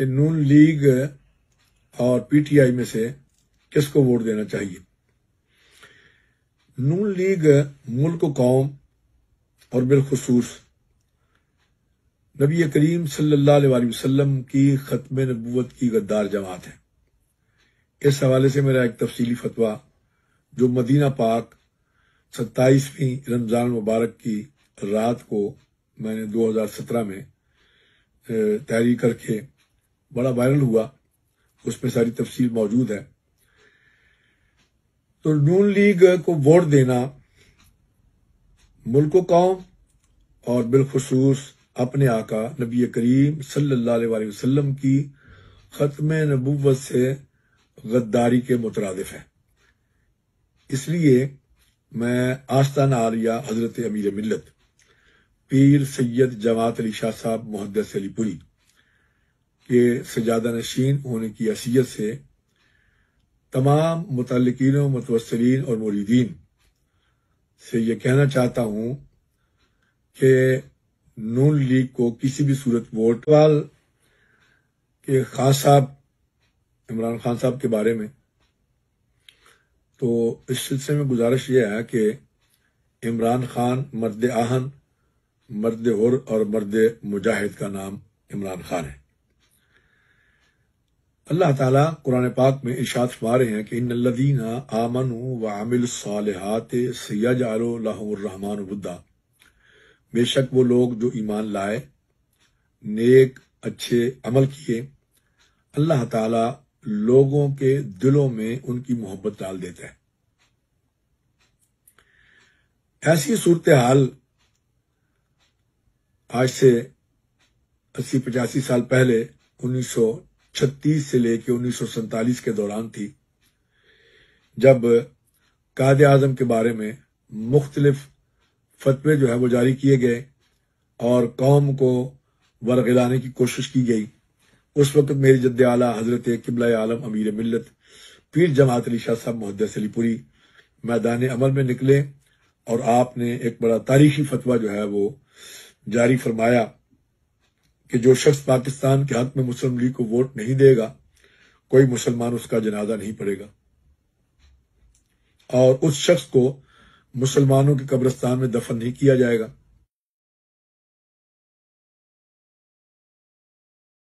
कि नून लीग और पीटीआई में से किसको वोट देना चाहिए नून लीग मुल्क कौम और बिलखसूस नबी करीम सल्ला वसलम की ख़त्म नबूत की गद्दार जमात है इस हवाले से मेरा एक तफसीली फतवा जो मदीना पाक सत्ताईसवीं रमज़ान मुबारक की रात को मैंने 2017 में तैयारी करके बड़ा वायरल हुआ उसमें सारी तफसील मौजूद है तो नून लीग को वोट देना मुल्क कौम और बिलखसूस अपने आका नबी करीम सल्लाम की ख़त्म नबूवत से गद्दारी के मुतरदफ है इसलिए मैं आस्ताना आलिया हजरत अमीर मिलत पीर सैयद जमात अली शाह साहब मुहदस अलीपुरी के सजादा नशीन होने की असीयत से तमाम मुतलकिनों मतवसरीन और मुरीदीन से यह कहना चाहता हूं कि नून लीग को किसी भी सूरत वोट वाल के खान साहब इमरान खान साहब के बारे में तो इस सिलसिले में गुजारिश यह है कि इमरान खान मर्द आहन मर्द हुर और मर्द मुजाहिद का नाम इमरान खान है अल्लाह ताला कुरान पाक में इर्शाद पा रहे हैं कि इन लदीना आमन व आमिल सालहत सैयद रहमान बुद्धा बेशक वो लोग जो ईमान लाए नेक अच्छे अमल किए अल्लाह ताला लोगों के दिलों में उनकी मोहब्बत डाल देता है ऐसी सूरत हाल आज से अस्सी पचासी साल पहले उन्नीस सौ छत्तीस से लेकर उन्नीस के दौरान थी जब काद आजम के बारे में मुख्तलिफ फतवे जो है वो जारी किए गए और कौम को वर्गिलाने की कोशिश की गई उस वक्त मेरी जद आला हजरत किबला आलम अमीर मिलत पीर जमात अली शाह साहब मुहदस अलीपुरी मैदान अमल में निकले और आपने एक बड़ा तारीखी फतवा जो है वो जारी फरमाया कि जो शख्स पाकिस्तान के हक में मुस्लिम लीग को वोट नहीं देगा कोई मुसलमान उसका जनाजा नहीं पड़ेगा और उस शख्स को मुसलमानों के कब्रस्तान में दफन नहीं किया जाएगा